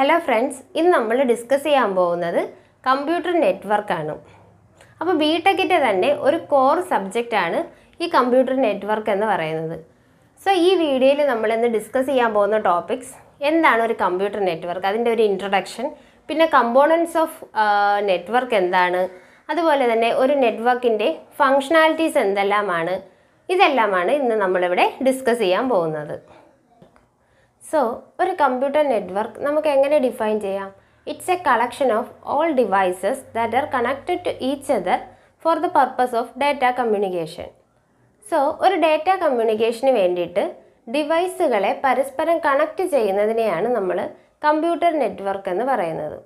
hello friends ഇന്ന് നമ്മൾ discuss ചെയ്യാൻ പോകുന്നത് കമ്പ്യൂട്ടർ നെറ്റ്വർക്കാണ് അപ്പോൾ ബി ടെക്കിൻ്റെ തന്നെ ഒരു കോർ സബ്ജക്റ്റാണ് ഈ കമ്പ്യൂട്ടർ നെറ്റ്വർക്ക് എന്ന് പറയുന്നത് സോ ഈ വീഡിയോയിൽ നമ്മൾ ഇന്ന് ഡിസ്കസ് ചെയ്യാൻ പോകുന്ന ടോപ്പിക്സ് എന്താണ് ഒരു കമ്പ്യൂട്ടർ നെറ്റ്വർക്ക് അതിൻ്റെ ഒരു ഇൻട്രൊഡക്ഷൻ പിന്നെ കമ്പോണൻസ് ഓഫ് നെറ്റ്വർക്ക് എന്താണ് അതുപോലെ തന്നെ ഒരു നെറ്റ്വർക്കിൻ്റെ ഫങ്ഷണാലിറ്റീസ് എന്തെല്ലാമാണ് ഇതെല്ലാമാണ് ഇന്ന് നമ്മളിവിടെ ഡിസ്കസ് ചെയ്യാൻ പോകുന്നത് സോ ഒരു കമ്പ്യൂട്ടർ നെറ്റ്വർക്ക് നമുക്ക് എങ്ങനെ ഡിഫൈൻ ചെയ്യാം it's a collection of all devices that are connected to each other for the purpose of data communication so ഒരു ഡാറ്റ കമ്മ്യൂണിക്കേഷന് വേണ്ടിയിട്ട് ഡിവൈസുകളെ പരസ്പരം കണക്റ്റ് ചെയ്യുന്നതിനെയാണ് നമ്മൾ കമ്പ്യൂട്ടർ നെറ്റ്വർക്ക് എന്ന് പറയുന്നത്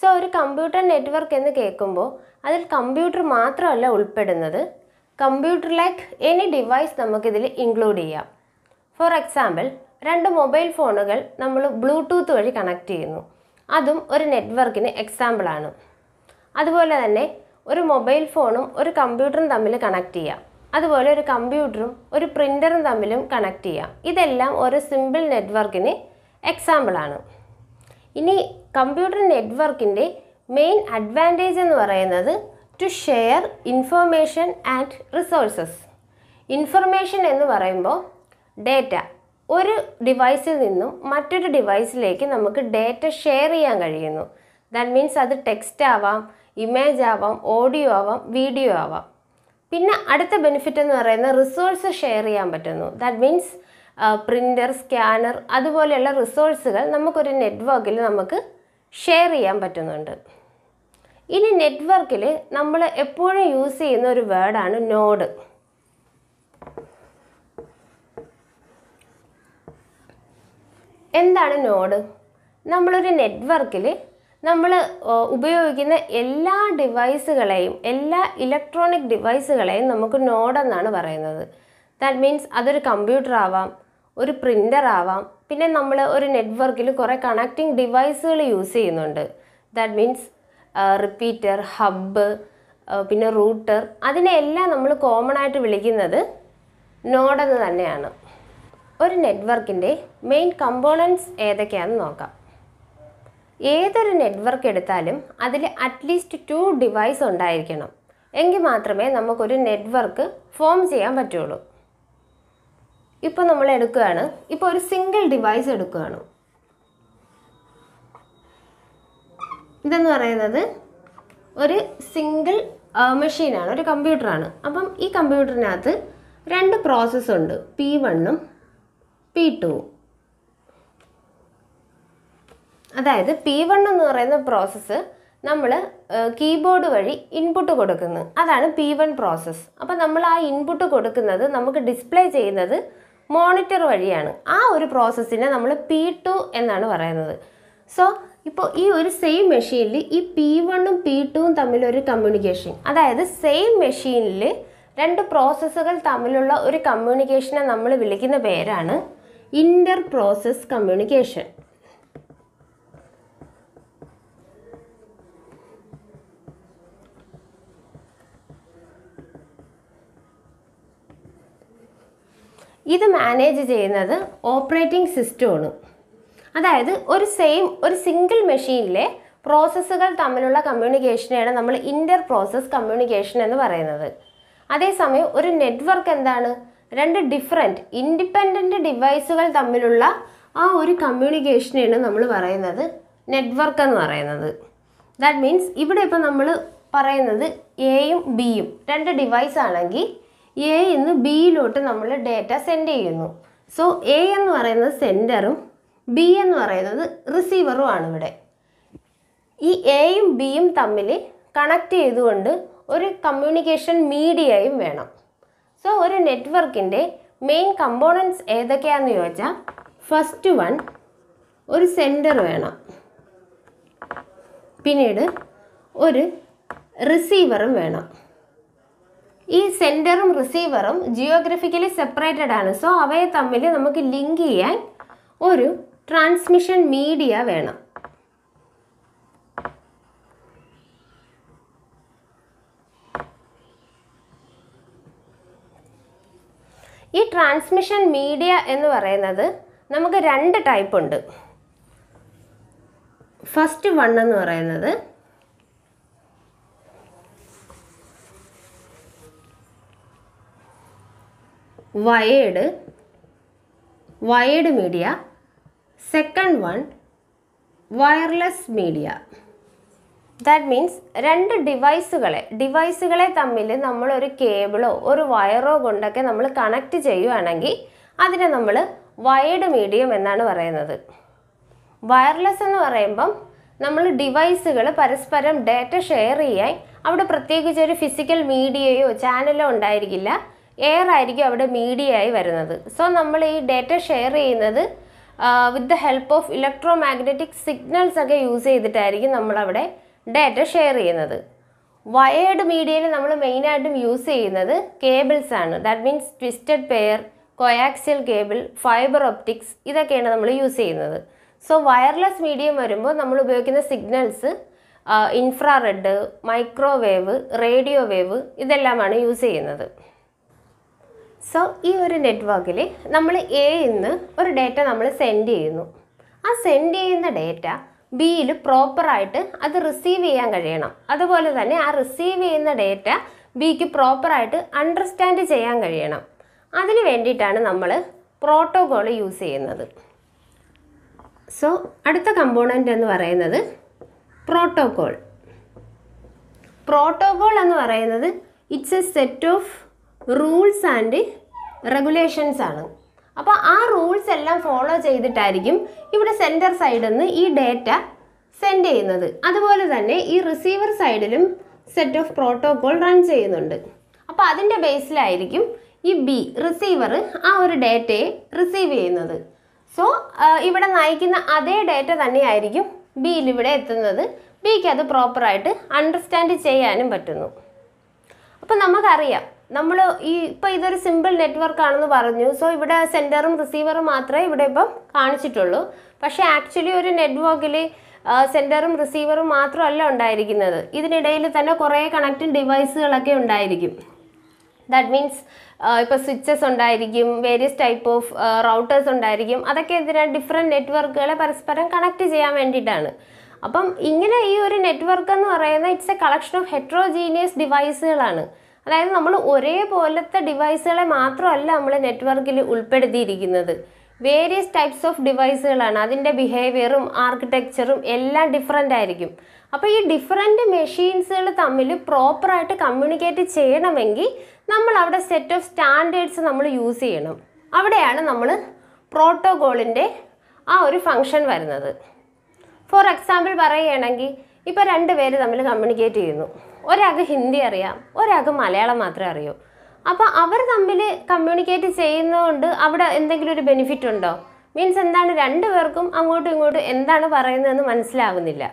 സോ ഒരു കമ്പ്യൂട്ടർ നെറ്റ്വർക്ക് എന്ന് കേൾക്കുമ്പോൾ അതിൽ കമ്പ്യൂട്ടർ മാത്രമല്ല ഉൾപ്പെടുന്നത് കമ്പ്യൂട്ടർ ലൈക്ക് എനി ഡിവൈസ് നമുക്കിതിൽ ഇൻക്ലൂഡ് ചെയ്യാം ഫോർ എക്സാമ്പിൾ രണ്ട് മൊബൈൽ ഫോണുകൾ നമ്മൾ ബ്ലൂടൂത്ത് വഴി കണക്ട് ചെയ്യുന്നു അതും ഒരു നെറ്റ്വർക്കിന് എക്സാമ്പിളാണ് അതുപോലെ തന്നെ ഒരു മൊബൈൽ ഫോണും ഒരു കമ്പ്യൂട്ടറും തമ്മിൽ കണക്ട് ചെയ്യാം അതുപോലെ ഒരു കമ്പ്യൂട്ടറും ഒരു പ്രിൻ്ററും തമ്മിലും കണക്ട് ചെയ്യാം ഇതെല്ലാം ഒരു സിമ്പിൾ നെറ്റ്വർക്കിന് എക്സാമ്പിളാണ് ഇനി കമ്പ്യൂട്ടർ നെറ്റ്വർക്കിൻ്റെ മെയിൻ അഡ്വാൻറ്റേജ് എന്ന് പറയുന്നത് to share information and resources information എന്ന് പറയുമ്പോൾ ഡേറ്റ ഒരു ഡിവൈസിൽ നിന്നും മറ്റൊരു ഡിവൈസിലേക്ക് നമുക്ക് ഡേറ്റ ഷെയർ ചെയ്യാൻ കഴിയുന്നു ദാറ്റ് മീൻസ് അത് ടെക്സ്റ്റ് ആവാം ഇമേജ് ആവാം ഓഡിയോ ആവാം വീഡിയോ ആവാം പിന്നെ അടുത്ത ബെനിഫിറ്റ് എന്ന് പറയുന്ന റിസോഴ്സ് ഷെയർ ചെയ്യാൻ പറ്റുന്നു ദാറ്റ് മീൻസ് പ്രിൻ്റർ സ്കാനർ അതുപോലെയുള്ള റിസോഴ്സുകൾ നമുക്കൊരു നെറ്റ്വർക്കിൽ നമുക്ക് ഷെയർ ചെയ്യാൻ പറ്റുന്നുണ്ട് ഇനി നെറ്റ്വർക്കിൽ നമ്മൾ എപ്പോഴും യൂസ് ചെയ്യുന്ന ഒരു വേർഡാണ് നോഡ് എന്താണ് നോഡ് നമ്മളൊരു നെറ്റ്വർക്കിൽ നമ്മൾ ഉപയോഗിക്കുന്ന എല്ലാ ഡിവൈസുകളെയും എല്ലാ ഇലക്ട്രോണിക് ഡിവൈസുകളെയും നമുക്ക് നോഡ് എന്നാണ് പറയുന്നത് ദാറ്റ് മീൻസ് അതൊരു കമ്പ്യൂട്ടർ ആവാം ഒരു പ്രിൻ്റർ ആവാം പിന്നെ നമ്മൾ ഒരു നെറ്റ്വർക്കിൽ കുറേ കണക്റ്റിംഗ് ഡിവൈസുകൾ യൂസ് ചെയ്യുന്നുണ്ട് ദാറ്റ് മീൻസ് റിപ്പീറ്റർ ഹബ്ബ് പിന്നെ റൂട്ടർ അതിനെയെല്ലാം നമ്മൾ കോമൺ ആയിട്ട് വിളിക്കുന്നത് നോഡെന്ന് തന്നെയാണ് ഒരു നെറ്റ്വർക്കിൻ്റെ മെയിൻ കമ്പോണൻസ് ഏതൊക്കെയാണെന്ന് നോക്കാം ഏതൊരു നെറ്റ്വർക്ക് എടുത്താലും അതിൽ അറ്റ്ലീസ്റ്റ് ടു ഡിവൈസ് ഉണ്ടായിരിക്കണം എങ്കിൽ മാത്രമേ നമുക്കൊരു നെറ്റ്വർക്ക് ഫോം ചെയ്യാൻ പറ്റുള്ളൂ ഇപ്പോൾ നമ്മൾ എടുക്കുകയാണ് ഇപ്പോൾ ഒരു സിംഗിൾ ഡിവൈസ് എടുക്കുകയാണ് ഇതെന്ന് പറയുന്നത് ഒരു സിംഗിൾ മെഷീനാണ് ഒരു കമ്പ്യൂട്ടറാണ് അപ്പം ഈ കമ്പ്യൂട്ടറിനകത്ത് രണ്ട് പ്രോസസ്സുണ്ട് പി വണ്ണും പി ടു അതായത് പി വൺ എന്ന് പറയുന്ന പ്രോസസ്സ് നമ്മൾ കീബോർഡ് വഴി ഇൻപുട്ട് കൊടുക്കുന്നു അതാണ് പി വൺ പ്രോസസ്സ് അപ്പോൾ നമ്മൾ ആ ഇൻപുട്ട് കൊടുക്കുന്നത് നമുക്ക് ഡിസ്പ്ലേ ചെയ്യുന്നത് മോണിറ്റർ വഴിയാണ് ആ ഒരു പ്രോസസ്സിനെ നമ്മൾ പി ടു എന്നാണ് പറയുന്നത് സോ ഇപ്പോൾ ഈ ഒരു സെയിം മെഷീനിൽ ഈ പി വണ്ണും പി ടുവും തമ്മിലൊരു കമ്മ്യൂണിക്കേഷൻ അതായത് സെയിം മെഷീനിൽ രണ്ട് പ്രോസസ്സുകൾ തമ്മിലുള്ള ഒരു കമ്മ്യൂണിക്കേഷനെ നമ്മൾ വിളിക്കുന്ന പേരാണ് ഇൻ്റർ പ്രോസസ് കമ്മ്യൂണിക്കേഷൻ ഇത് മാനേജ് ചെയ്യുന്നത് ഓപ്പറേറ്റിംഗ് സിസ്റ്റമാണ് അതായത് ഒരു സെയിം ഒരു സിംഗിൾ മെഷീനിലെ പ്രോസസ്സുകൾ തമ്മിലുള്ള കമ്മ്യൂണിക്കേഷനെയാണ് നമ്മൾ ഇൻ്റർ പ്രോസസ് കമ്മ്യൂണിക്കേഷൻ എന്ന് പറയുന്നത് അതേസമയം ഒരു നെറ്റ്വർക്ക് എന്താണ് രണ്ട് ഡിഫറെൻറ്റ് ഇൻഡിപെൻഡൻറ്റ് ഡിവൈസുകൾ തമ്മിലുള്ള ആ ഒരു കമ്മ്യൂണിക്കേഷനെയാണ് നമ്മൾ പറയുന്നത് നെറ്റ്വർക്ക് എന്ന് പറയുന്നത് ദാറ്റ് മീൻസ് ഇവിടെ ഇപ്പം നമ്മൾ പറയുന്നത് എയും ബിയും രണ്ട് ഡിവൈസ് ആണെങ്കിൽ എ ഇന്ന് ബിയിലോട്ട് നമ്മൾ ഡേറ്റ സെൻഡ് ചെയ്യുന്നു സോ എ എന്ന് പറയുന്നത് സെൻഡറും ബി എന്ന് പറയുന്നത് റിസീവറും ആണ് ഇവിടെ ഈ എയും ബിയും തമ്മിൽ കണക്ട് ചെയ്തുകൊണ്ട് ഒരു കമ്മ്യൂണിക്കേഷൻ മീഡിയയും വേണം സോ ഒരു നെറ്റ്വർക്കിൻ്റെ മെയിൻ കമ്പോണൻസ് ഏതൊക്കെയാണെന്ന് ചോദിച്ചാൽ ഫസ്റ്റ് വൺ ഒരു സെൻറ്റർ വേണം പിന്നീട് ഒരു റിസീവറും വേണം ഈ സെൻറ്ററും റിസീവറും ജിയോഗ്രഫിക്കലി സെപ്പറേറ്റഡ് ആണ് സോ അവയെ തമ്മിൽ നമുക്ക് ലിങ്ക് ചെയ്യാൻ ഒരു ട്രാൻസ്മിഷൻ മീഡിയ വേണം ട്രാൻസ്മിഷൻ മീഡിയ എന്ന് പറയുന്നത് നമുക്ക് രണ്ട് ടൈപ്പ് ഉണ്ട് ഫസ്റ്റ് വൺ എന്ന് പറയുന്നത് wired wired media second one wireless media that means രണ്ട് ഡിവൈസുകളെ ഡിവൈസുകളെ തമ്മിൽ നമ്മൾ ഒരു കേബിളോ ഒരു വയറോ കൊണ്ടൊക്കെ നമ്മൾ കണക്ട് ചെയ്യുകയാണെങ്കിൽ അതിനെ നമ്മൾ വയർഡ് മീഡിയം എന്നാണ് പറയുന്നത് വയർലെസ് എന്ന് പറയുമ്പം നമ്മൾ ഡിവൈസുകൾ പരസ്പരം ഡാറ്റ ഷെയർ ചെയ്യാൻ അവിടെ പ്രത്യേകിച്ച് ഒരു ഫിസിക്കൽ മീഡിയയോ ചാനലോ ഉണ്ടായിരിക്കില്ല എയർ ആയിരിക്കും അവിടെ മീഡിയ ആയി വരുന്നത് സോ നമ്മൾ ഈ ഡാറ്റ ഷെയർ ചെയ്യുന്നത് with the help of electromagnetic signals ഒക്കെ യൂസ് ചെയ്തിട്ടായിരിക്കും നമ്മളവിടെ ഡാറ്റ ഷെയർ ചെയ്യുന്നത് വയേർഡ് മീഡിയയിൽ നമ്മൾ മെയിനായിട്ടും യൂസ് ചെയ്യുന്നത് കേബിൾസ് ആണ് that means twisted pair coaxial cable fibre optics ഇതൊക്കെയാണ് നമ്മൾ യൂസ് ചെയ്യുന്നത് സോ വയർലെസ് മീഡിയം വരുമ്പോൾ നമ്മൾ ഉപയോഗിക്കുന്ന signals infrared microwave radio wave ഇതെല്ലാമാണ് യൂസ് ചെയ്യുന്നത് സോ ഈ ഒരു നെറ്റ്വർക്കിൽ നമ്മൾ എ ഇന്ന് ഒരു ഡേറ്റ നമ്മൾ സെൻഡ് ചെയ്യുന്നു ആ സെൻഡ് ചെയ്യുന്ന ഡേറ്റ ബിയിൽ പ്രോപ്പറായിട്ട് അത് റിസീവ് ചെയ്യാൻ കഴിയണം അതുപോലെ തന്നെ ആ റിസീവ് ചെയ്യുന്ന ഡേറ്റ ബിക്ക് പ്രോപ്പറായിട്ട് അണ്ടർസ്റ്റാൻഡ് ചെയ്യാൻ കഴിയണം അതിന് വേണ്ടിയിട്ടാണ് നമ്മൾ പ്രോട്ടോകോൾ യൂസ് ചെയ്യുന്നത് സോ അടുത്ത കമ്പോണൻ്റ് എന്ന് പറയുന്നത് പ്രോട്ടോകോൾ പ്രോട്ടോകോൾ എന്ന് പറയുന്നത് it's a set of rules and regulations ആണ് അപ്പോൾ ആ റൂൾസ് എല്ലാം ഫോളോ ചെയ്തിട്ടായിരിക്കും ഇവിടെ സെൻറ്റർ സൈഡിൽ നിന്ന് ഈ ഡേറ്റ സെൻഡ് ചെയ്യുന്നത് അതുപോലെ തന്നെ ഈ റിസീവർ സൈഡിലും സെറ്റ് ഓഫ് പ്രോട്ടോകോൾ റൺ ചെയ്യുന്നുണ്ട് അപ്പോൾ അതിൻ്റെ ബേസിലായിരിക്കും ഈ ബി റിസീവർ ആ ഒരു ഡേറ്റയെ റിസീവ് ചെയ്യുന്നത് സോ ഇവിടെ നയിക്കുന്ന അതേ ഡേറ്റ തന്നെയായിരിക്കും ബിയിൽ ഇവിടെ എത്തുന്നത് ബിക്ക് അത് പ്രോപ്പറായിട്ട് അണ്ടർസ്റ്റാൻഡ് ചെയ്യാനും പറ്റുന്നു അപ്പോൾ നമുക്കറിയാം നമ്മൾ ഈ ഇപ്പം ഇതൊരു സിമ്പിൾ നെറ്റ്വർക്ക് ആണെന്ന് പറഞ്ഞു സോ ഇവിടെ സെൻറ്ററും റിസീവറും മാത്രമേ ഇവിടെ ഇപ്പം കാണിച്ചിട്ടുള്ളൂ പക്ഷേ ആക്ച്വലി ഒരു നെറ്റ്വർക്കിൽ സെൻറ്ററും റിസീവറും മാത്രമല്ല ഉണ്ടായിരിക്കുന്നത് ഇതിനിടയിൽ തന്നെ കുറേ കണക്റ്റിംഗ് ഡിവൈസുകളൊക്കെ ഉണ്ടായിരിക്കും ദാറ്റ് മീൻസ് ഇപ്പോൾ സ്വിച്ചസ് ഉണ്ടായിരിക്കും വേരിയസ് ടൈപ്പ് ഓഫ് റൗട്ടേഴ്സ് ഉണ്ടായിരിക്കും അതൊക്കെ എന്തിനാ ഡിഫറെൻറ്റ് നെറ്റ്വർക്കുകളെ പരസ്പരം കണക്ട് ചെയ്യാൻ വേണ്ടിയിട്ടാണ് അപ്പം ഇങ്ങനെ ഈ ഒരു നെറ്റ്വർക്ക് എന്ന് പറയുന്നത് it's a collection of heterogeneous ഡിവൈസുകളാണ് അതായത് നമ്മൾ ഒരേപോലത്തെ ഡിവൈസുകളെ മാത്രമല്ല നമ്മൾ നെറ്റ്വർക്കിൽ ഉൾപ്പെടുത്തിയിരിക്കുന്നത് വേരിയസ് ടൈപ്സ് ഓഫ് ഡിവൈസുകളാണ് അതിൻ്റെ ബിഹേവിയറും ആർക്കിടെക്ചറും എല്ലാം ഡിഫറെൻ്റ് ആയിരിക്കും അപ്പോൾ ഈ ഡിഫറെൻ്റ് മെഷീൻസുകൾ തമ്മിൽ പ്രോപ്പറായിട്ട് കമ്മ്യൂണിക്കേറ്റ് ചെയ്യണമെങ്കിൽ നമ്മൾ അവിടെ സെറ്റ് ഓഫ് സ്റ്റാൻഡേർഡ്സ് നമ്മൾ യൂസ് ചെയ്യണം അവിടെയാണ് നമ്മൾ പ്രോട്ടോകോളിൻ്റെ ആ ഒരു ഫങ്ഷൻ വരുന്നത് ഫോർ എക്സാമ്പിൾ പറയുകയാണെങ്കിൽ ഇപ്പോൾ രണ്ട് പേര് തമ്മിൽ കമ്മ്യൂണിക്കേറ്റ് ചെയ്യുന്നു ഒരാൾക്ക് ഹിന്ദി അറിയാം ഒരാൾക്ക് മലയാളം മാത്രമേ അറിയൂ അപ്പോൾ അവർ തമ്മിൽ കമ്മ്യൂണിക്കേറ്റ് ചെയ്യുന്നതുകൊണ്ട് അവിടെ എന്തെങ്കിലും ഒരു ബെനിഫിറ്റ് ഉണ്ടോ മീൻസ് എന്താണ് രണ്ടുപേർക്കും അങ്ങോട്ടും ഇങ്ങോട്ടും എന്താണ് പറയുന്നതെന്ന് മനസ്സിലാകുന്നില്ല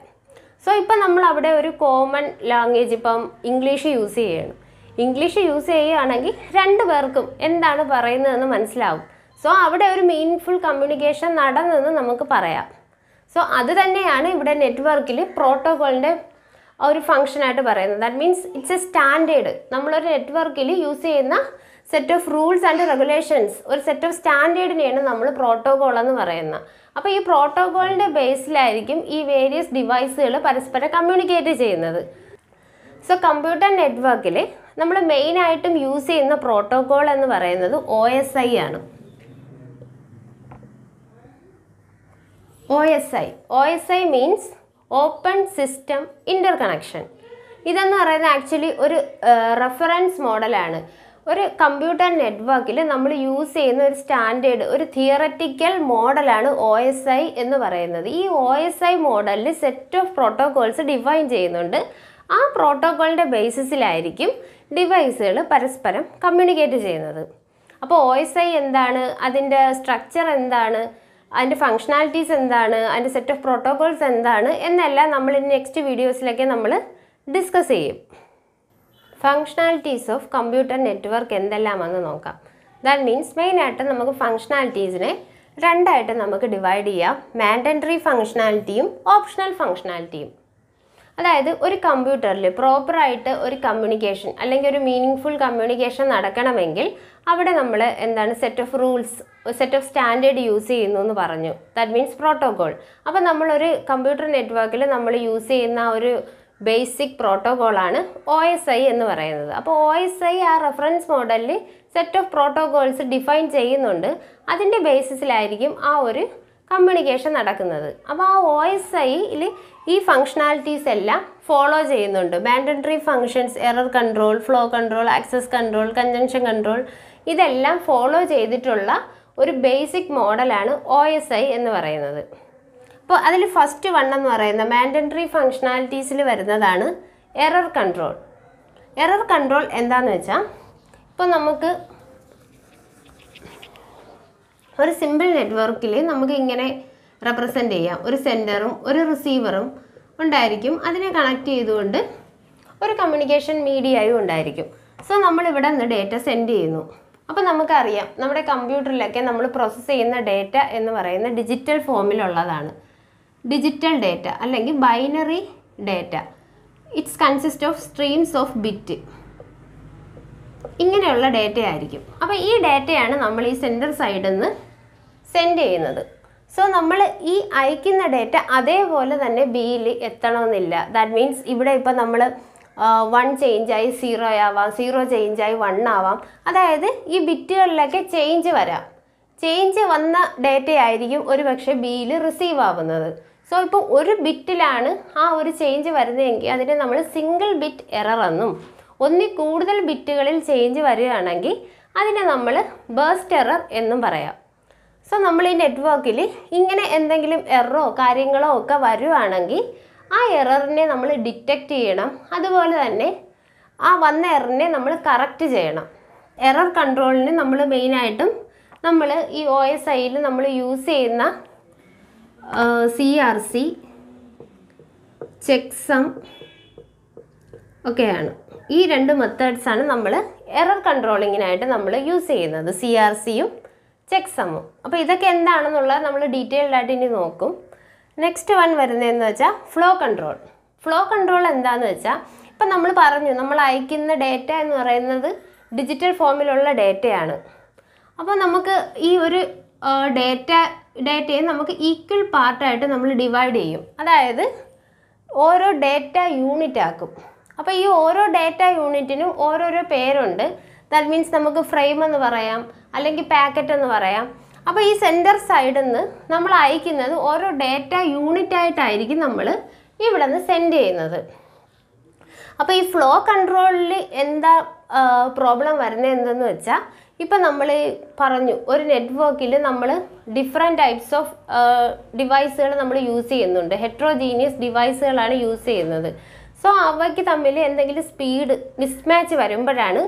സോ ഇപ്പം നമ്മൾ അവിടെ ഒരു കോമൺ ലാംഗ്വേജ് ഇപ്പം ഇംഗ്ലീഷ് യൂസ് ചെയ്യണം ഇംഗ്ലീഷ് യൂസ് ചെയ്യുകയാണെങ്കിൽ രണ്ട് പേർക്കും എന്താണ് പറയുന്നതെന്ന് മനസ്സിലാവും സോ അവിടെ ഒരു മീനിങ്ഫുൾ കമ്മ്യൂണിക്കേഷൻ നടന്നെന്ന് നമുക്ക് പറയാം സോ അത് തന്നെയാണ് ഇവിടെ നെറ്റ്വർക്കിൽ പ്രോട്ടോകോളിൻ്റെ ഒരു ഫങ്ഷനായിട്ട് പറയുന്നത് that means it's a standard നമ്മളൊരു നെറ്റ്വർക്കിൽ യൂസ് ചെയ്യുന്ന set of rules and regulations ഒരു സെറ്റ് ഓഫ് സ്റ്റാൻഡേർഡിനെയാണ് നമ്മൾ പ്രോട്ടോകോൾ എന്ന് പറയുന്നത് അപ്പോൾ ഈ പ്രോട്ടോകോളിൻ്റെ ബേസിലായിരിക്കും ഈ വേരിയസ് ഡിവൈസുകൾ പരസ്പരം കമ്മ്യൂണിക്കേറ്റ് ചെയ്യുന്നത് സോ കമ്പ്യൂട്ടർ നെറ്റ്വർക്കിൽ നമ്മൾ മെയിനായിട്ടും യൂസ് ചെയ്യുന്ന പ്രോട്ടോകോൾ എന്ന് പറയുന്നത് ഒ എസ് ഐ ആണ് O S I O S I means open system interconnection ഇതെന്ന് പറയുന്നത് ആക്ച്വലി ഒരു റെഫറൻസ് മോഡലാണ് ഒരു കമ്പ്യൂട്ടർ നെറ്റ്വർക്കിൽ നമ്മൾ യൂസ് ചെയ്യുന്ന ഒരു സ്റ്റാൻഡേർഡ് ഒരു തിയററ്റിക്കൽ മോഡലാണ് ഒ എസ് ഐ എന്ന് പറയുന്നത് ഈ ഒ എസ് ഐ മോഡലിൽ സെറ്റ് ഓഫ് പ്രോട്ടോകോൾസ് ഡിഫൈൻ ചെയ്യുന്നുണ്ട് ആ പ്രോട്ടോകോളിൻ്റെ ബേസിസിലായിരിക്കും ഡിവൈസുകൾ പരസ്പരം കമ്മ്യൂണിക്കേറ്റ് ചെയ്യുന്നത് അപ്പോൾ ഒ എസ് ഐ എന്താണ് അതിൻ്റെ സ്ട്രക്ചർ എന്താണ് അതിൻ്റെ ഫങ്ഷണാലിറ്റീസ് എന്താണ് അതിൻ്റെ സെറ്റ് ഓഫ് പ്രോട്ടോകോൾസ് എന്താണ് എന്നെല്ലാം നമ്മൾ ഇനി നെക്സ്റ്റ് വീഡിയോസിലേക്ക് നമ്മൾ ഡിസ്കസ് ചെയ്യും ഫങ്ഷണാലിറ്റീസ് ഓഫ് കമ്പ്യൂട്ടർ നെറ്റ്വർക്ക് എന്തെല്ലാമാണെന്ന് നോക്കാം ദാറ്റ് മീൻസ് മെയിനായിട്ട് നമുക്ക് ഫങ്ഷണാലിറ്റീസിനെ രണ്ടായിട്ട് നമുക്ക് ഡിവൈഡ് ചെയ്യാം മാൻഡൻഡറി ഫങ്ഷണാലിറ്റിയും ഓപ്ഷണൽ ഫങ്ഷണാലിറ്റിയും അതായത് ഒരു കമ്പ്യൂട്ടറിൽ പ്രോപ്പറായിട്ട് ഒരു കമ്മ്യൂണിക്കേഷൻ അല്ലെങ്കിൽ ഒരു മീനിങ് ഫുൾ കമ്മ്യൂണിക്കേഷൻ നടക്കണമെങ്കിൽ അവിടെ നമ്മൾ എന്താണ് set of rules set of standard use ചെയ്യുന്നു എന്ന് പറഞ്ഞു ദാറ്റ് മീൻസ് പ്രോട്ടോകോൾ അപ്പോൾ നമ്മളൊരു കമ്പ്യൂട്ടർ നെറ്റ്വർക്കിൽ നമ്മൾ യൂസ് ചെയ്യുന്ന ഒരു ബേസിക് പ്രോട്ടോകോളാണ് ഒ എസ് ഐ എന്ന് പറയുന്നത് അപ്പോൾ ഒ എസ് ഐ ആ റെഫറൻസ് മോഡലിൽ സെറ്റ് ഓഫ് പ്രോട്ടോകോൾസ് ഡിഫൈൻ ചെയ്യുന്നുണ്ട് അതിൻ്റെ ബേസിസിലായിരിക്കും ആ ഒരു കമ്മ്യൂണിക്കേഷൻ നടക്കുന്നത് അപ്പോൾ ആ ഒ എസ് ഐയിൽ ഈ ഫങ്ഷണാലിറ്റീസ് എല്ലാം ഫോളോ ചെയ്യുന്നുണ്ട് mandatory functions error control flow control access control congestion control ഇതെല്ലാം ഫോളോ ചെയ്തിട്ടുള്ള ഒരു ബേസിക് മോഡലാണ് ഒ എസ് ഐ എന്ന് പറയുന്നത് അപ്പോൾ അതിൽ ഫസ്റ്റ് വൺ എന്ന് പറയുന്ന മാൻഡൻഡറി ഫങ്ഷണാലിറ്റീസിൽ വരുന്നതാണ് എറർ കൺട്രോൾ എറർ കൺട്രോൾ എന്താന്ന് വെച്ചാൽ ഇപ്പോൾ നമുക്ക് ഒരു സിമ്പിൾ നെറ്റ്വർക്കിൽ നമുക്ക് ഇങ്ങനെ റെപ്രസെൻ്റ് ചെയ്യാം ഒരു സെൻറ്ററും ഒരു റിസീവറും ഉണ്ടായിരിക്കും അതിനെ കണക്ട് ചെയ്തുകൊണ്ട് ഒരു കമ്മ്യൂണിക്കേഷൻ മീഡിയയും ഉണ്ടായിരിക്കും സോ നമ്മളിവിടെ നിന്ന് ഡേറ്റ സെൻഡ് ചെയ്യുന്നു അപ്പോൾ നമുക്കറിയാം നമ്മുടെ കമ്പ്യൂട്ടറിലൊക്കെ നമ്മൾ പ്രോസസ്സ് ചെയ്യുന്ന ഡേറ്റ എന്ന് പറയുന്ന ഡിജിറ്റൽ ഫോമിലുള്ളതാണ് ഡിജിറ്റൽ ഡേറ്റ അല്ലെങ്കിൽ binary data it's consist of streams of bit ഇങ്ങനെയുള്ള ഡേറ്റ ആയിരിക്കും അപ്പോൾ ഈ ഡേറ്റയാണ് നമ്മൾ ഈ സെൻറ്റർ സൈഡിൽ നിന്ന് സെൻഡ് ചെയ്യുന്നത് സോ നമ്മൾ ഈ അയക്കുന്ന ഡേറ്റ അതേപോലെ തന്നെ ബിയിൽ എത്തണമെന്നില്ല ദാറ്റ് മീൻസ് ഇവിടെ ഇപ്പോൾ നമ്മൾ വൺ ചേഞ്ചായി സീറോ ആവാം സീറോ ചേഞ്ചായി വൺ ആവാം അതായത് ഈ ബിറ്റുകളിലൊക്കെ ചേഞ്ച് വരാം ചേഞ്ച് വന്ന ഡേറ്റ ആയിരിക്കും ഒരു പക്ഷേ ബിയിൽ റിസീവ് ആവുന്നത് സോ ഇപ്പോൾ ഒരു ബിറ്റിലാണ് ആ ഒരു ചേഞ്ച് വരുന്നതെങ്കിൽ അതിനെ നമ്മൾ സിംഗിൾ ബിറ്റ് എറർ എന്നും ഒന്നിൽ കൂടുതൽ ബിറ്റുകളിൽ ചേഞ്ച് വരികയാണെങ്കിൽ അതിനെ നമ്മൾ ബേസ്റ്റ് എറർ എന്നും പറയാം സോ നമ്മൾ ഈ നെറ്റ്വർക്കിൽ ഇങ്ങനെ എന്തെങ്കിലും എററോ കാര്യങ്ങളോ ഒക്കെ വരുവാണെങ്കിൽ ആ എററിനെ നമ്മൾ ഡിറ്റക്റ്റ് ചെയ്യണം അതുപോലെ തന്നെ ആ വന്ന എററിനെ നമ്മൾ കറക്റ്റ് ചെയ്യണം എറർ കൺട്രോളിന് നമ്മൾ മെയിനായിട്ടും നമ്മൾ ഈ ഒ എസ് ഐയിൽ നമ്മൾ യൂസ് ചെയ്യുന്ന സി ആർ സി ചെക്സം ഒക്കെയാണ് ഈ രണ്ട് മെത്തേഡ്സാണ് നമ്മൾ എറർ കൺട്രോളിങ്ങിനായിട്ട് നമ്മൾ യൂസ് ചെയ്യുന്നത് സി ആർ സിയും ചെക്സമും അപ്പോൾ ഇതൊക്കെ എന്താണെന്നുള്ളത് നമ്മൾ ഡീറ്റെയിൽഡായിട്ട് ഇനി നോക്കും നെക്സ്റ്റ് വൺ വരുന്നതെന്ന് വെച്ചാൽ ഫ്ലോ കൺട്രോൾ ഫ്ലോ കൺട്രോൾ എന്താണെന്ന് വെച്ചാൽ ഇപ്പം നമ്മൾ പറഞ്ഞു നമ്മൾ അയക്കുന്ന ഡേറ്റ എന്ന് പറയുന്നത് ഡിജിറ്റൽ ഫോമിലുള്ള ഡേറ്റയാണ് അപ്പോൾ നമുക്ക് ഈ ഒരു ഡേറ്റ ഡേറ്റയെ നമുക്ക് ഈക്വൽ പാർട്ടായിട്ട് നമ്മൾ ഡിവൈഡ് ചെയ്യും അതായത് ഓരോ ഡേറ്റ യൂണിറ്റ് ആക്കും അപ്പോൾ ഈ ഓരോ ഡേറ്റ യൂണിറ്റിനും ഓരോരോ പേരുണ്ട് ദാറ്റ് മീൻസ് നമുക്ക് ഫ്രെയിം എന്ന് പറയാം അല്ലെങ്കിൽ പാക്കറ്റ് എന്ന് പറയാം അപ്പോൾ ഈ സെൻറ്റർ സൈഡിൽ നിന്ന് നമ്മൾ അയക്കുന്നത് ഓരോ ഡേറ്റ യൂണിറ്റ് ആയിട്ടായിരിക്കും നമ്മൾ ഇവിടെ നിന്ന് സെൻഡ് ചെയ്യുന്നത് അപ്പോൾ ഈ ഫ്ലോ കൺട്രോളിൽ എന്താ പ്രോബ്ലം വരുന്നത് എന്തെന്ന് വെച്ചാൽ ഇപ്പം നമ്മൾ പറഞ്ഞു ഒരു നെറ്റ്വർക്കിൽ നമ്മൾ ഡിഫറെൻറ്റ് ടൈപ്സ് ഓഫ് ഡിവൈസുകൾ നമ്മൾ യൂസ് ചെയ്യുന്നുണ്ട് ഹെട്രോജീനിയസ് ഡിവൈസുകളാണ് യൂസ് ചെയ്യുന്നത് സോ അവയ്ക്ക് തമ്മിൽ എന്തെങ്കിലും സ്പീഡ് മിസ്മാച്ച് വരുമ്പോഴാണ്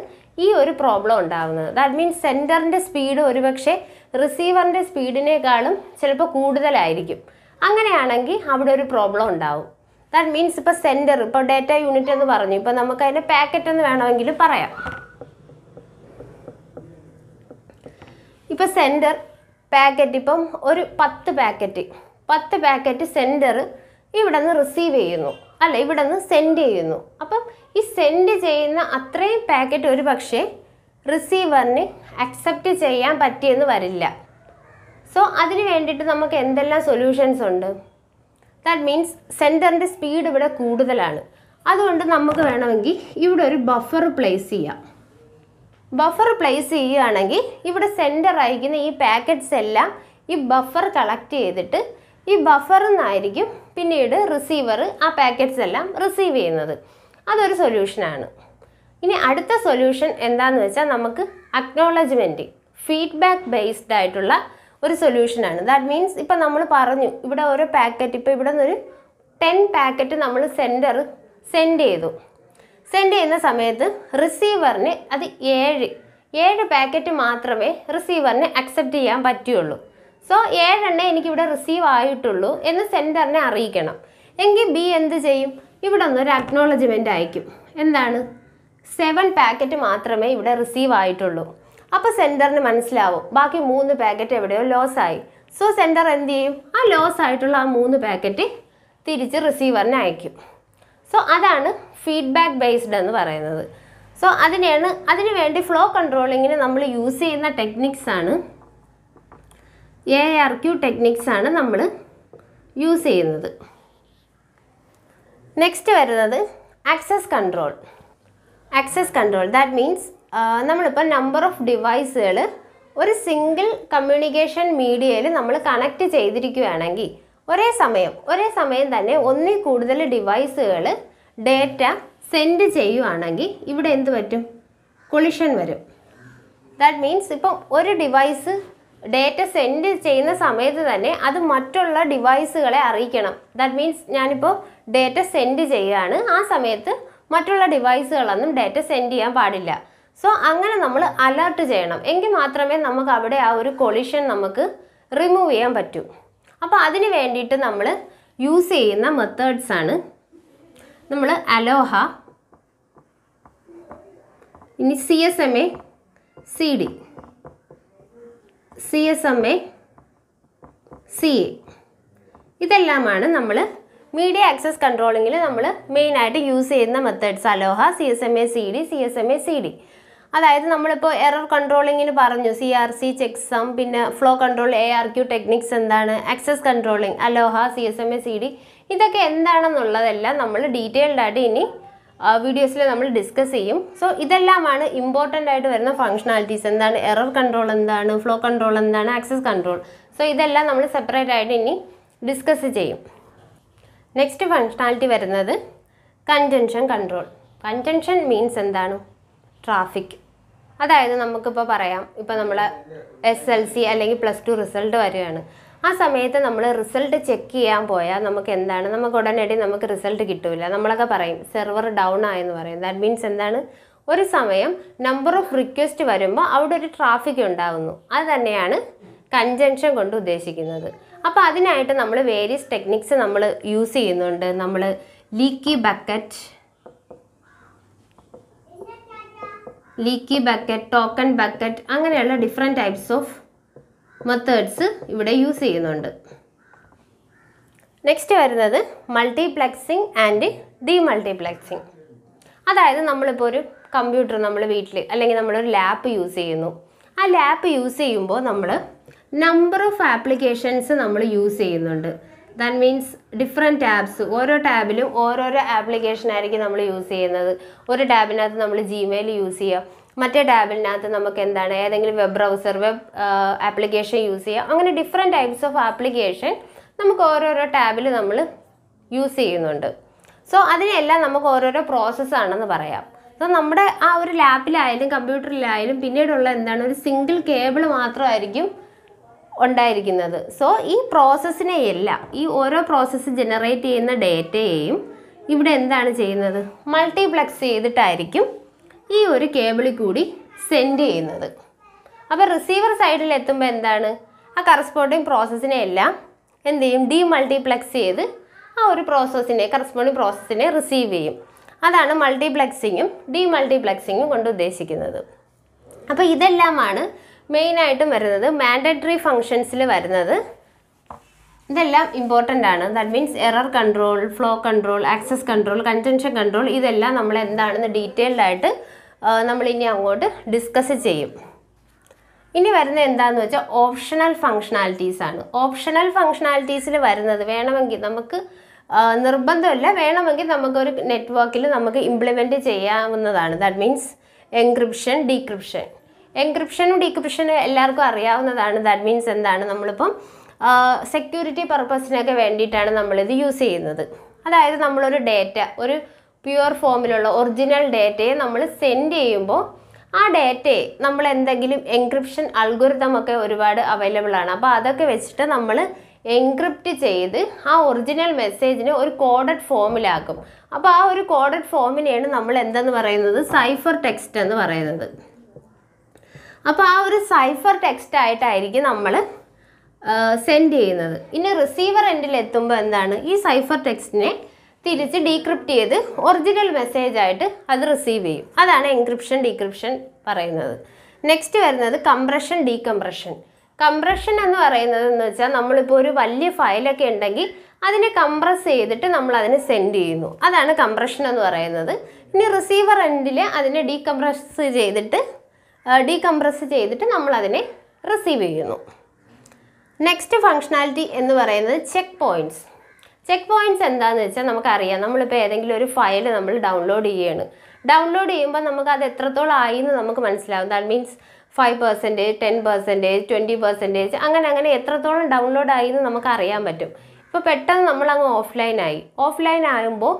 ഈ ഒരു പ്രോബ്ലം ഉണ്ടാകുന്നത് ദാറ്റ് മീൻസ് സെൻറ്ററിൻ്റെ സ്പീഡ് ഒരുപക്ഷെ റിസീവറിൻ്റെ സ്പീഡിനേക്കാളും ചിലപ്പോൾ കൂടുതലായിരിക്കും അങ്ങനെയാണെങ്കിൽ അവിടെ ഒരു പ്രോബ്ലം ഉണ്ടാവും ദാറ്റ് മീൻസ് ഇപ്പോൾ സെൻറ്റർ ഇപ്പോൾ ഡേറ്റ യൂണിറ്റ് എന്ന് പറഞ്ഞു ഇപ്പോൾ നമുക്ക് അതിൻ്റെ പാക്കറ്റ് എന്ന് വേണമെങ്കിൽ പറയാം ഇപ്പോൾ സെൻറ്റർ പാക്കറ്റ് ഇപ്പം ഒരു പത്ത് പാക്കറ്റ് പത്ത് പാക്കറ്റ് സെൻറ്റർ ഇവിടെ നിന്ന് റിസീവ് ചെയ്യുന്നു അല്ല ഇവിടെ നിന്ന് സെൻഡ് ചെയ്യുന്നു അപ്പം ഈ സെൻഡ് ചെയ്യുന്ന അത്രയും പാക്കറ്റ് ഒരു പക്ഷേ റിസീവറിന് അക്സെപ്റ്റ് ചെയ്യാൻ പറ്റിയെന്ന് വരില്ല സോ അതിന് വേണ്ടിയിട്ട് നമുക്ക് എന്തെല്ലാം സൊല്യൂഷൻസ് ഉണ്ട് ദാറ്റ് മീൻസ് സെൻറ്ററിൻ്റെ സ്പീഡ് ഇവിടെ കൂടുതലാണ് അതുകൊണ്ട് നമുക്ക് വേണമെങ്കിൽ ഇവിടെ ഒരു ബഫർ പ്ലേസ് ചെയ്യാം ബഫർ പ്ലേസ് ചെയ്യുകയാണെങ്കിൽ ഇവിടെ സെൻറ്റർ അയക്കുന്ന ഈ പാക്കറ്റ്സ് എല്ലാം ഈ ബഫർ കളക്ട് ചെയ്തിട്ട് ഈ ബഫറിൽ നിന്നായിരിക്കും പിന്നീട് റിസീവർ ആ പാക്കറ്റ്സ് എല്ലാം റിസീവ് ചെയ്യുന്നത് അതൊരു സൊല്യൂഷനാണ് ഇനി അടുത്ത സൊല്യൂഷൻ എന്താണെന്ന് വെച്ചാൽ നമുക്ക് അക്നോളജ്മെൻറ്റ് ഫീഡ്ബാക്ക് ബേസ്ഡ് ആയിട്ടുള്ള ഒരു സൊല്യൂഷനാണ് ദാറ്റ് മീൻസ് ഇപ്പം നമ്മൾ പറഞ്ഞു ഇവിടെ ഓരോ പാക്കറ്റ് ഇപ്പോൾ ഇവിടെ നിന്നൊരു ടെൻ പാക്കറ്റ് നമ്മൾ സെൻഡർ സെൻഡ് ചെയ്തു സെൻഡ് ചെയ്യുന്ന സമയത്ത് റിസീവറിന് അത് ഏഴ് ഏഴ് പാക്കറ്റ് മാത്രമേ റിസീവറിന് അക്സെപ്റ്റ് ചെയ്യാൻ പറ്റുള്ളൂ സോ ഏഴെണ്ണേ എനിക്കിവിടെ റിസീവ് ആയിട്ടുള്ളൂ എന്ന് സെൻഡറിനെ അറിയിക്കണം എങ്കിൽ ബി എന്ത് ചെയ്യും ഇവിടെ നിന്നൊരു അക്നോളജ്മെൻ്റ് അയക്കും എന്താണ് സെവൻ പാക്കറ്റ് മാത്രമേ ഇവിടെ റിസീവ് ആയിട്ടുള്ളൂ അപ്പോൾ സെൻറ്ററിന് മനസ്സിലാവും ബാക്കി മൂന്ന് പാക്കറ്റ് എവിടെയോ ലോസ് ആയി സോ സെൻറ്റർ എന്ത് ചെയ്യും ആ ലോസ് ആയിട്ടുള്ള ആ മൂന്ന് പാക്കറ്റ് തിരിച്ച് റിസീവറിന് അയക്കും സോ അതാണ് ഫീഡ്ബാക്ക് ബേസ്ഡ് എന്ന് പറയുന്നത് സോ അതിനെയാണ് അതിന് വേണ്ടി ഫ്ലോ കൺട്രോളിങ്ങിന് നമ്മൾ യൂസ് ചെയ്യുന്ന ടെക്നിക്സ് ആണ് എ ആർ ക്യു ടെക്നിക്സ് ആണ് നമ്മൾ യൂസ് ചെയ്യുന്നത് നെക്സ്റ്റ് വരുന്നത് access control access control that means നമ്മളിപ്പോൾ നമ്പർ ഓഫ് ഡിവൈസുകൾ ഒരു സിംഗിൾ കമ്മ്യൂണിക്കേഷൻ മീഡിയയിൽ നമ്മൾ കണക്ട് ചെയ്തിരിക്കുകയാണെങ്കിൽ ഒരേ സമയം ഒരേ സമയം തന്നെ ഒന്നിൽ കൂടുതൽ ഡിവൈസുകൾ ഡേറ്റ സെൻഡ് ചെയ്യുവാണെങ്കിൽ ഇവിടെ എന്ത് പറ്റും കൊളിഷൻ വരും ദാറ്റ് മീൻസ് ഇപ്പം ഒരു ഡിവൈസ് ഡേറ്റ സെൻഡ് ചെയ്യുന്ന സമയത്ത് തന്നെ അത് മറ്റുള്ള ഡിവൈസുകളെ അറിയിക്കണം ദാറ്റ് മീൻസ് ഞാനിപ്പോൾ ഡേറ്റ സെൻഡ് ചെയ്യുകയാണ് ആ സമയത്ത് മറ്റുള്ള ഡിവൈസുകളൊന്നും ഡാറ്റ സെൻഡ് ചെയ്യാൻ പാടില്ല സോ അങ്ങനെ നമ്മൾ അലേർട്ട് ചെയ്യണം എങ്കിൽ മാത്രമേ നമുക്ക് അവിടെ ആ ഒരു കൊളിഷൻ നമുക്ക് റിമൂവ് ചെയ്യാൻ പറ്റൂ അപ്പോൾ അതിന് വേണ്ടിയിട്ട് നമ്മൾ യൂസ് ചെയ്യുന്ന മെത്തേഡ്സ് ആണ് നമ്മൾ അലോഹ ഇനി C S M A C D C S M A C A ഇതെല്ലാമാണ് നമ്മൾ മീഡിയ ആക്സസ് കൺട്രോളിങ്ങിൽ നമ്മൾ മെയിനായിട്ട് യൂസ് ചെയ്യുന്ന methods ALOHA C S M A C D C S M A C D അതായത് നമ്മളിപ്പോൾ എറർ കൺട്രോളിങ്ങിന് പറഞ്ഞു സി ആർ സി ചെക്സം പിന്നെ flow control A R Q techniques എന്താണ് access controlling ALOHA C S M A C D ഇതൊക്കെ എന്താണെന്നുള്ളതെല്ലാം നമ്മൾ detailed ആയിട്ട് ഇനി വീഡിയോസിൽ നമ്മൾ ഡിസ്കസ് ചെയ്യും സോ ഇതെല്ലാമാണ് ഇമ്പോർട്ടൻ്റ് ആയിട്ട് വരുന്ന ഫങ്ഷണാലിറ്റീസ് എന്താണ് എറർ കൺട്രോൾ എന്താണ് ഫ്ലോ കൺട്രോൾ എന്താണ് ആക്സസ് കൺട്രോൾ സോ ഇതെല്ലാം നമ്മൾ സെപ്പറേറ്റ് ആയിട്ട് ഇനി ഡിസ്കസ് ചെയ്യും നെക്സ്റ്റ് ഫങ്ഷണാലിറ്റി വരുന്നത് കൺജൻഷൻ കൺട്രോൾ കൺജൻഷൻ മീൻസ് എന്താണ് ട്രാഫിക് അതായത് നമുക്കിപ്പോൾ പറയാം ഇപ്പോൾ നമ്മൾ എസ് എൽ സി അല്ലെങ്കിൽ പ്ലസ് ടു റിസൾട്ട് വരികയാണ് ആ സമയത്ത് നമ്മൾ റിസൾട്ട് ചെക്ക് ചെയ്യാൻ പോയാൽ നമുക്ക് എന്താണ് നമുക്ക് ഉടനടി നമുക്ക് റിസൾട്ട് കിട്ടില്ല നമ്മളൊക്കെ പറയും സെർവർ ഡൗൺ ആയെന്ന് പറയും ദാറ്റ് മീൻസ് എന്താണ് ഒരു സമയം നമ്പർ ഓഫ് റിക്വസ്റ്റ് വരുമ്പോൾ അവിടെ ഒരു ട്രാഫിക് ഉണ്ടാകുന്നു അത് തന്നെയാണ് കൺജങ്ഷൻ കൊണ്ട് ഉദ്ദേശിക്കുന്നത് അപ്പോൾ അതിനായിട്ട് നമ്മൾ വേരിയസ് ടെക്നിക്സ് നമ്മൾ യൂസ് ചെയ്യുന്നുണ്ട് നമ്മൾ leaky bucket leaky bucket token bucket അങ്ങനെയുള്ള ഡിഫറെൻറ്റ് ടൈപ്സ് ഓഫ് മെത്തേഡ്സ് ഇവിടെ യൂസ് ചെയ്യുന്നുണ്ട് നെക്സ്റ്റ് വരുന്നത് മൾട്ടിപ്ലക്സിങ് ആൻഡ് മൾട്ടിപ്ലക്സിങ് അതായത് നമ്മളിപ്പോൾ ഒരു കമ്പ്യൂട്ടർ നമ്മൾ വീട്ടിൽ അല്ലെങ്കിൽ നമ്മളൊരു ലാപ്പ് യൂസ് ചെയ്യുന്നു ആ ലാപ്പ് യൂസ് ചെയ്യുമ്പോൾ നമ്മൾ നമ്പർ ഓഫ് ആപ്ലിക്കേഷൻസ് നമ്മൾ യൂസ് ചെയ്യുന്നുണ്ട് ദാറ്റ് മീൻസ് ഡിഫറെൻറ്റ് ടാബ്സ് ഓരോ ടാബിലും ഓരോരോ ആപ്ലിക്കേഷൻ ആയിരിക്കും നമ്മൾ യൂസ് ചെയ്യുന്നത് ഒരു ടാബിനകത്ത് നമ്മൾ ജിമെയിൽ യൂസ് ചെയ്യുക മറ്റേ ടാബിനകത്ത് നമുക്ക് എന്താണ് ഏതെങ്കിലും web browser web application use ചെയ്യുക അങ്ങനെ ഡിഫറെൻറ്റ് ടൈപ്സ് ഓഫ് ആപ്ലിക്കേഷൻ നമുക്ക് ഓരോരോ ടാബിൽ നമ്മൾ യൂസ് ചെയ്യുന്നുണ്ട് സോ അതിനെല്ലാം നമുക്ക് ഓരോരോ പ്രോസസ്സാണെന്ന് പറയാം സോ നമ്മുടെ ആ ഒരു ലാപ്പിലായാലും കമ്പ്യൂട്ടറിലായാലും പിന്നീടുള്ള എന്താണ് ഒരു സിംഗിൾ കേബിൾ മാത്രമായിരിക്കും ഉണ്ടായിരിക്കുന്നത് സോ ഈ പ്രോസസ്സിനെയെല്ലാം ഈ ഓരോ പ്രോസസ്സ് ജനറേറ്റ് ചെയ്യുന്ന ഡേറ്റയെയും ഇവിടെ എന്താണ് ചെയ്യുന്നത് മൾട്ടിപ്ലക്സ് ചെയ്തിട്ടായിരിക്കും ഈ ഒരു കേബിളിൽ കൂടി സെൻഡ് ചെയ്യുന്നത് അപ്പോൾ റിസീവർ സൈഡിൽ എത്തുമ്പോൾ എന്താണ് ആ കറസ്പോണ്ടിങ് പ്രോസസ്സിനെ എല്ലാം എന്ത് ചെയ്യും ഡി മൾട്ടിപ്ലക്സ് ചെയ്ത് ആ ഒരു പ്രോസസ്സിനെ കറസ്പോണ്ടിങ് പ്രോസസ്സിനെ റിസീവ് ചെയ്യും അതാണ് മൾട്ടിപ്ലക്സിങ്ങും ഡി മൾട്ടിപ്ലക്സിങ്ങും കൊണ്ട് ഉദ്ദേശിക്കുന്നത് അപ്പോൾ ഇതെല്ലാമാണ് മെയിനായിട്ടും വരുന്നത് മാൻഡറ്ററി ഫങ്ഷൻസിൽ വരുന്നത് ഇതെല്ലാം ഇമ്പോർട്ടൻ്റ് ആണ് that means error control flow control access control contention control ഇതെല്ലാം നമ്മൾ എന്താണെന്ന് ഡീറ്റെയിൽഡായിട്ട് നമ്മളിനി അങ്ങോട്ട് ഡിസ്കസ് ചെയ്യും ഇനി വരുന്നത് എന്താണെന്ന് വെച്ചാൽ ഓപ്ഷണൽ ഫങ്ഷണാലിറ്റീസ് ആണ് ഓപ്ഷണൽ ഫങ്ഷണാലിറ്റീസിൽ വരുന്നത് വേണമെങ്കിൽ നമുക്ക് നിർബന്ധമല്ല വേണമെങ്കിൽ നമുക്കൊരു നെറ്റ്വർക്കിൽ നമുക്ക് ഇംപ്ലിമെൻറ്റ് ചെയ്യാവുന്നതാണ് ദാറ്റ് മീൻസ് എൻക്രിപ്ഷൻ ഡീക്രിപ്ഷൻ എൻക്രിപ്ഷനും ഡീക്രിപ്ഷനും എല്ലാവർക്കും അറിയാവുന്നതാണ് ദാറ്റ് മീൻസ് എന്താണ് നമ്മളിപ്പം സെക്യൂരിറ്റി പർപ്പസിനൊക്കെ വേണ്ടിയിട്ടാണ് നമ്മളിത് യൂസ് ചെയ്യുന്നത് അതായത് നമ്മളൊരു ഡേറ്റ ഒരു പ്യുവർ ഫോമിലുള്ള ഒറിജിനൽ ഡേറ്റയെ നമ്മൾ സെൻഡ് ചെയ്യുമ്പോൾ ആ ഡേറ്റയെ നമ്മൾ എന്തെങ്കിലും എൻക്രിപ്ഷൻ അൽഗുരുതമൊക്കെ ഒരുപാട് അവൈലബിൾ ആണ് അപ്പോൾ അതൊക്കെ വെച്ചിട്ട് നമ്മൾ എൻക്രിപ്റ്റ് ചെയ്ത് ആ ഒറിജിനൽ മെസ്സേജിനെ ഒരു കോഡഡ് ഫോമിലാക്കും അപ്പോൾ ആ ഒരു കോഡഡ് ഫോമിനെയാണ് നമ്മൾ എന്തെന്ന് പറയുന്നത് സൈഫർ ടെക്സ്റ്റ് എന്ന് പറയുന്നത് അപ്പോൾ ആ ഒരു സൈഫർ ടെക്സ്റ്റ് ആയിട്ടായിരിക്കും നമ്മൾ സെൻഡ് ചെയ്യുന്നത് ഇനി റിസീവർ എൻഡിൽ എത്തുമ്പോൾ എന്താണ് ഈ സൈഫർ ടെക്സ്റ്റിനെ തിരിച്ച് ഡീക്രിപ്റ്റ് ചെയ്ത് ഒറിജിനൽ മെസ്സേജ് ആയിട്ട് അത് റിസീവ് ചെയ്യും അതാണ് എൻക്രിപ്ഷൻ ഡീക്രിപ്ഷൻ പറയുന്നത് നെക്സ്റ്റ് വരുന്നത് കംപ്രഷൻ ഡീകംപ്രഷൻ കംപ്രഷൻ എന്ന് പറയുന്നത് എന്ന് വെച്ചാൽ നമ്മളിപ്പോൾ ഒരു വലിയ ഫയലൊക്കെ ഉണ്ടെങ്കിൽ അതിനെ കംപ്രസ് ചെയ്തിട്ട് നമ്മൾ അതിനെ സെൻഡ് ചെയ്യുന്നു അതാണ് കംപ്രഷൻ എന്ന് പറയുന്നത് ഇനി റിസീവർ എൻഡിൽ അതിനെ ഡീകംപ്രസ് ചെയ്തിട്ട് ഡീകംപ്രസ് ചെയ്തിട്ട് നമ്മളതിനെ റിസീവ് ചെയ്യുന്നു നെക്സ്റ്റ് ഫങ്ഷണാലിറ്റി എന്ന് പറയുന്നത് ചെക്ക് പോയിൻറ്റ്സ് ചെക്ക് പോയിൻറ്റ്സ് എന്താണെന്ന് വെച്ചാൽ നമുക്കറിയാം നമ്മളിപ്പോൾ ഏതെങ്കിലും ഒരു ഫയൽ നമ്മൾ ഡൗൺലോഡ് ചെയ്യാണ് ഡൗൺലോഡ് ചെയ്യുമ്പോൾ നമുക്ക് അത് എത്രത്തോളം ആയി എന്ന് നമുക്ക് മനസ്സിലാവും that means five percentage ten percentage twenty percentage അങ്ങനെ അങ്ങനെ എത്രത്തോളം ഡൗൺലോഡ് ആയി എന്ന് നമുക്ക് അറിയാൻ പറ്റും ഇപ്പോൾ പെട്ടെന്ന് നമ്മൾ അങ്ങ് ഓഫ്ലൈൻ ആയി ഓഫ്ലൈൻ ആകുമ്പോൾ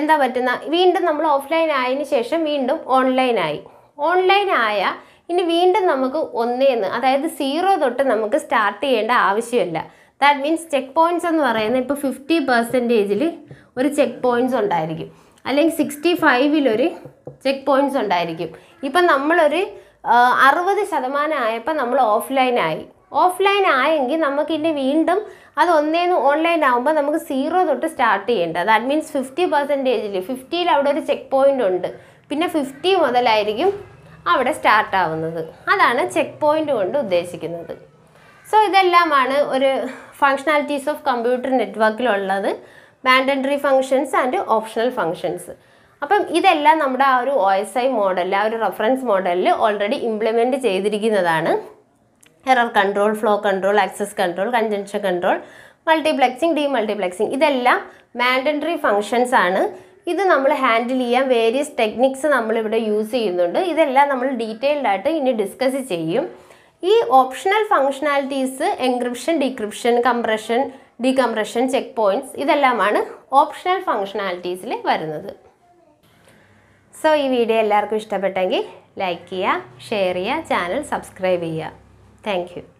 എന്താ പറ്റുന്ന വീണ്ടും നമ്മൾ ഓഫ്ലൈൻ ആയതിന് ശേഷം വീണ്ടും ഓൺലൈനായി ഓൺലൈൻ ആയ ഇനി വീണ്ടും നമുക്ക് ഒന്നേന്ന് അതായത് സീറോ തൊട്ട് നമുക്ക് സ്റ്റാർട്ട് ചെയ്യേണ്ട ആവശ്യമില്ല ദാറ്റ് മീൻസ് ചെക്ക് പോയിൻറ്റ്സ് എന്ന് പറയുന്നത് ഇപ്പോൾ ഫിഫ്റ്റി പെർസെൻറ്റേജിൽ ഒരു ചെക്ക് പോയിൻറ്റ്സ് ഉണ്ടായിരിക്കും അല്ലെങ്കിൽ സിക്സ്റ്റി ഫൈവിലൊരു ചെക്ക് പോയിൻറ്റ്സ് ഉണ്ടായിരിക്കും ഇപ്പം നമ്മളൊരു അറുപത് ശതമാനം ആയപ്പോൾ നമ്മൾ ഓഫ്ലൈനായി ഓഫ്ലൈൻ ആയെങ്കിൽ നമുക്ക് ഇനി വീണ്ടും അത് ഒന്നേന്ന് ഓൺലൈൻ ആകുമ്പോൾ നമുക്ക് സീറോ തൊട്ട് സ്റ്റാർട്ട് ചെയ്യേണ്ട ദാറ്റ് മീൻസ് ഫിഫ്റ്റി പെർസെൻറ്റേജിൽ ഫിഫ്റ്റിയിൽ അവിടെ ഒരു ചെക്ക് പോയിൻ്റ് ഉണ്ട് പിന്നെ ഫിഫ്റ്റി മുതലായിരിക്കും അവിടെ സ്റ്റാർട്ട് ആവുന്നത് അതാണ് ചെക്ക് പോയിന്റ് കൊണ്ട് ഉദ്ദേശിക്കുന്നത് സോ ഇതെല്ലാമാണ് ഒരു ഫങ്ഷണാലിറ്റീസ് ഓഫ് കമ്പ്യൂട്ടർ നെറ്റ്വർക്കിലുള്ളത് mandatory functions and optional functions അപ്പം ഇതെല്ലാം നമ്മുടെ ആ ഒരു ഒ എസ് ഐ മോഡലിൽ ആ ഒരു റെഫറൻസ് മോഡലിൽ ഓൾറെഡി ഇംപ്ലിമെൻറ്റ് ചെയ്തിരിക്കുന്നതാണ് error control flow control access control congestion control multiplexing multiplexing ഇതെല്ലാം മാൻഡൻഡറി ഫങ്ഷൻസ് ആണ് ഇത് നമ്മൾ ഹാൻഡിൽ ചെയ്യാൻ വേരിയസ് ടെക്നിക്സ് നമ്മളിവിടെ യൂസ് ചെയ്യുന്നുണ്ട് ഇതെല്ലാം നമ്മൾ ഡീറ്റെയിൽഡ് ആയിട്ട് ഇനി ഡിസ്കസ് ചെയ്യും ഈ optional functionalities encryption decryption compression decompression check points ഇതെല്ലാമാണ് ഓപ്ഷണൽ ഫങ്ഷണാലിറ്റീസിൽ വരുന്നത് സോ ഈ വീഡിയോ എല്ലാവർക്കും ഇഷ്ടപ്പെട്ടെങ്കിൽ ലൈക്ക് ചെയ്യുക ഷെയർ ചെയ്യുക ചാനൽ സബ്സ്ക്രൈബ് ചെയ്യുക താങ്ക്